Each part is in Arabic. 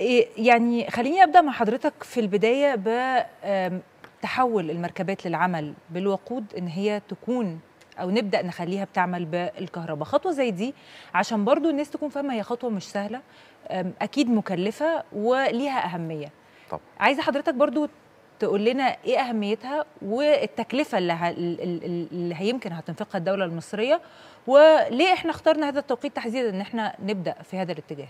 إيه، يعني خليني ابدا مع حضرتك في البدايه بتحول المركبات للعمل بالوقود ان هي تكون او نبدا نخليها بتعمل بالكهرباء خطوه زي دي عشان برضو الناس تكون فاهمه هي خطوه مش سهله اكيد مكلفه وليها اهميه طب. عايزه حضرتك برضو تقول لنا ايه اهميتها والتكلفه اللي, ه... اللي هيمكن هتنفقها الدوله المصريه وليه احنا اخترنا هذا التوقيت تحديدا ان احنا نبدا في هذا الاتجاه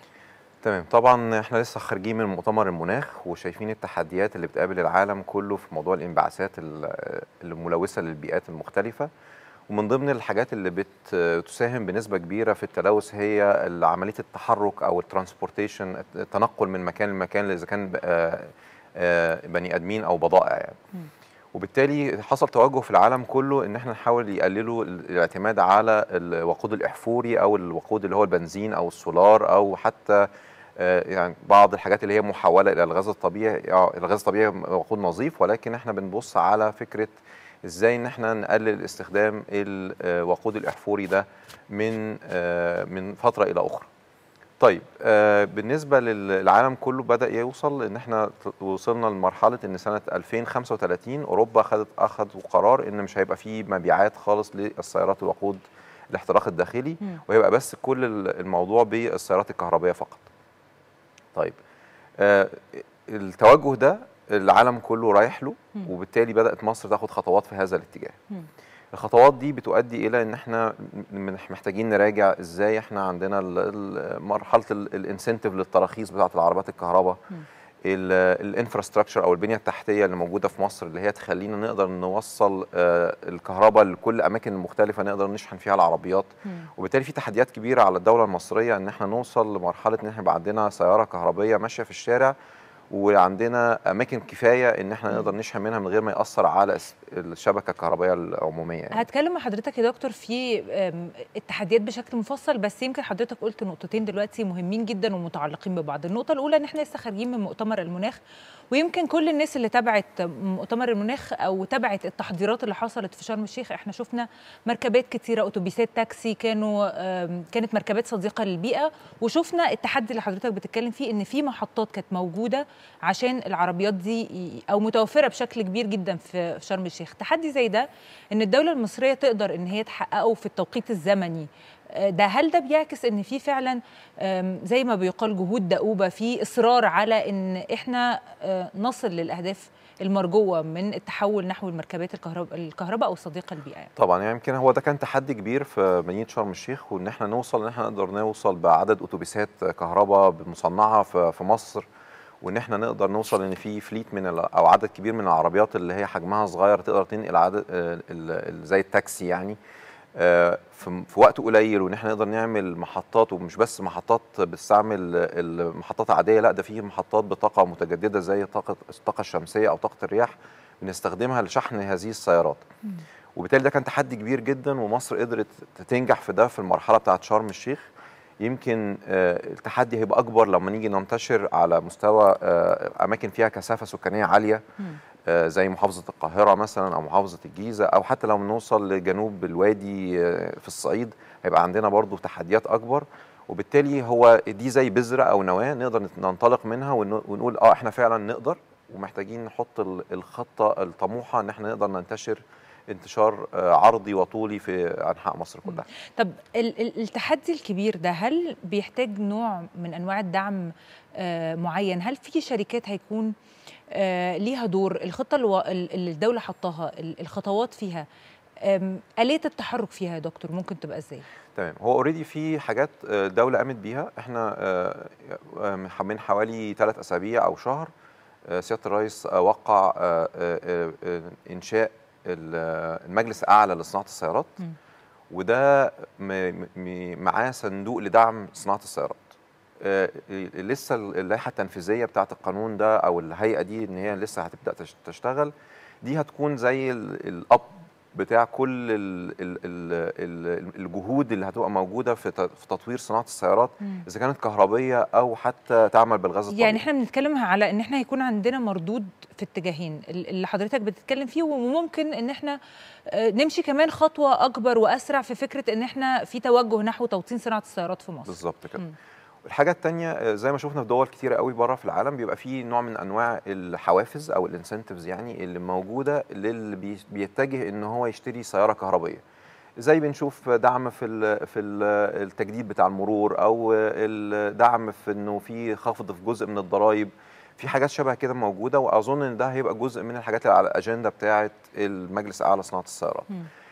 تمام طبعا احنا لسه خارجين من مؤتمر المناخ وشايفين التحديات اللي بتقابل العالم كله في موضوع الانبعاثات الملوثه للبيئات المختلفه ومن ضمن الحاجات اللي بتساهم بنسبه كبيره في التلوث هي عمليه التحرك او الترانسبورتيشن التنقل من مكان لمكان اذا كان آه، آه، بني ادمين او بضائع يعني وبالتالي حصل توجه في العالم كله ان احنا نحاول يقللوا الاعتماد على الوقود الاحفوري او الوقود اللي هو البنزين او السولار او حتى آه، يعني بعض الحاجات اللي هي محوله الى الغاز الطبيعي آه، الغاز الطبيعي المفروض نظيف ولكن احنا بنبص على فكره ازاي ان احنا نقلل استخدام الوقود آه، الاحفوري ده من من فتره الى اخرى طيب بالنسبه للعالم كله بدا يوصل ان احنا وصلنا لمرحله ان سنه 2035 اوروبا خدت اخذ قرار ان مش هيبقى فيه مبيعات خالص للسيارات الوقود الاحتراق الداخلي وهيبقى بس كل الموضوع بالسيارات الكهربائيه فقط طيب آه التوجه ده العالم كله رايح له وبالتالي بدات مصر تاخد خطوات في هذا الاتجاه الخطوات دي بتؤدي الى ان احنا محتاجين نراجع ازاي احنا عندنا مرحله الانسنتيف للتراخيص بتاعه العربات الكهرباء الانفراستراكشر او البنيه التحتيه اللي موجوده في مصر اللي هي تخلينا نقدر نوصل آه، الكهرباء لكل اماكن مختلفه نقدر نشحن فيها العربيات وبالتالي في تحديات كبيره على الدوله المصريه ان احنا نوصل لمرحله ان احنا يبقى عندنا سياره كهربيه ماشيه في الشارع وعندنا اماكن كفايه ان احنا نقدر نشحن منها من غير ما ياثر على الشبكه الكهربائيه العموميه يعني. هتكلم مع حضرتك يا دكتور في التحديات بشكل مفصل بس يمكن حضرتك قلت نقطتين دلوقتي مهمين جدا ومتعلقين ببعض النقطه الاولى ان احنا لسه خارجين من مؤتمر المناخ ويمكن كل الناس اللي تابعت مؤتمر المناخ او تابعت التحضيرات اللي حصلت في شرم الشيخ احنا شفنا مركبات كتيره اتوبيسات تاكسي كانوا كانت مركبات صديقه للبيئه وشفنا التحدي اللي حضرتك بتتكلم فيه ان في محطات كانت موجوده عشان العربيات دي او متوفره بشكل كبير جدا في شرم الشيخ تحدي زي ده ان الدوله المصريه تقدر ان هي تحققه في التوقيت الزمني آه، ده هل ده بيعكس ان في فعلا زي ما بيقال جهود دؤوبه في اصرار على ان احنا آه، نصل للاهداف المرجوه من التحول نحو المركبات الكهرباء الكهرباء او الصديقه للبيئه يعني. طبعا يعني يمكن هو ده كان تحدي كبير في مدينه شرم الشيخ وان احنا نوصل ان احنا نقدر نوصل بعدد اتوبيسات كهرباء مصنعه في مصر وان احنا نقدر نوصل ان في فليت من او عدد كبير من العربيات اللي هي حجمها صغير تقدر تنقل عدد زي التاكسي يعني آه، في وقت قليل وان احنا نقدر نعمل محطات ومش بس محطات بتستعمل المحطات العاديه لا ده في محطات بطاقه متجدده زي طاقه الطاقه الشمسيه او طاقه الرياح بنستخدمها لشحن هذه السيارات وبالتالي ده كان تحدي كبير جدا ومصر قدرت تنجح في ده في المرحله بتاعه شرم الشيخ يمكن آه، التحدي هيبقى اكبر لما نيجي ننتشر على مستوى آه، اماكن فيها كثافه سكانيه عاليه آه، زي محافظه القاهره مثلا او محافظه الجيزه او حتى لو نوصل لجنوب الوادي في الصعيد هيبقى عندنا برضو تحديات اكبر وبالتالي هو دي زي بذره او نواه نقدر ننطلق منها ونقول اه احنا فعلا نقدر ومحتاجين نحط الخطه الطموحه ان احنا نقدر ننتشر انتشار آه، عرضي وطولي في انحاء مصر كلها طب التحدي الكبير ده هل بيحتاج نوع من انواع الدعم آه، معين هل في شركات هيكون آه، ليها دور الخطه اللي الدوله حطاها الخطوات فيها آلية التحرك فيها يا دكتور ممكن تبقى ازاي؟ تمام هو اوريدي في حاجات الدولة قامت بيها احنا من حوالي ثلاث اسابيع او شهر سيادة الرئيس وقع إنشاء المجلس الاعلى لصناعه السيارات م. وده معاه صندوق لدعم صناعه السيارات آه، لسه اللائحه التنفيذيه بتاعه القانون ده او الهيئه دي ان هي لسه هتبدا تشتغل دي هتكون زي الاب بتاع كل الـ الـ الـ الجهود اللي هتبقى موجوده في تطوير صناعه السيارات اذا كانت كهربيه او حتى تعمل بالغاز الطبيعي يعني احنا بنتكلم على ان احنا هيكون عندنا مردود في اتجاهين اللي حضرتك بتتكلم فيه وممكن ان احنا آه، نمشي كمان خطوه اكبر واسرع في فكره ان احنا في توجه نحو توطين صناعه السيارات في مصر بالظبط كده الحاجه الثانيه آه، زي ما شفنا في دول كتيره قوي بره في العالم بيبقى في نوع من انواع الحوافز او الانسنتيفز يعني اللي موجوده للي بيتجه ان هو يشتري سياره كهربائيه زي بنشوف دعم في في التجديد بتاع المرور او الدعم في انه في خفض في جزء من الضرائب في حاجات شبه كده موجوده واظن ان ده هيبقى جزء من الحاجات اللي على الاجنده بتاعه المجلس الاعلى لصناعه السيارات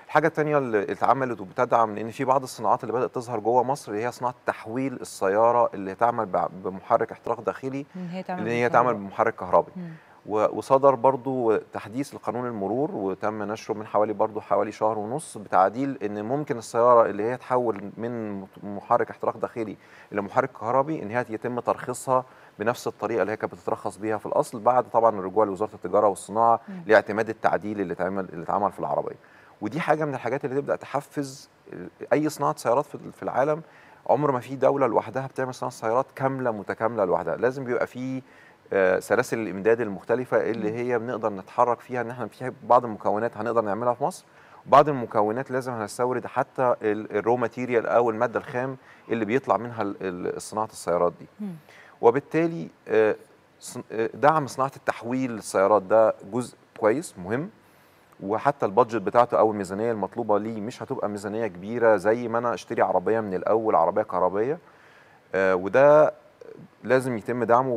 الحاجه الثانيه اللي اتعملت وبتدعم لان في بعض الصناعات اللي بدات تظهر جوه مصر اللي هي صناعه تحويل السياره اللي تعمل بمحرك احتراق داخلي اللي هي تعمل بمحرك كهربي وصدر برضو تحديث لقانون المرور وتم نشره من حوالي برضو حوالي شهر ونص بتعديل ان ممكن السياره اللي هي تحول من محرك احتراق داخلي الى محرك كهربي ان هي يتم ترخيصها بنفس الطريقه اللي هي كانت بتترخص بيها في الاصل بعد طبعا الرجوع لوزاره التجاره والصناعه لاعتماد التعديل اللي اتعمل اللي اتعمل في العربيه ودي حاجه من الحاجات اللي تبدا تحفز اي صناعه سيارات في العالم عمر ما في دوله لوحدها بتعمل صناعه سيارات كامله متكامله لوحدها لازم بيبقى في آه، سلاسل الامداد المختلفه اللي هي بنقدر نتحرك فيها ان احنا في بعض المكونات هنقدر نعملها في مصر بعض المكونات لازم هنستورد حتى الرو ماتيريال او الماده الخام اللي بيطلع منها صناعه السيارات دي وبالتالي آه، آه، دعم صناعه التحويل للسيارات ده جزء كويس مهم وحتى البادجت بتاعته او الميزانيه المطلوبه ليه مش هتبقى ميزانيه كبيره زي ما انا اشتري عربيه من الاول عربيه كهربيه آه، وده لازم يتم دعمه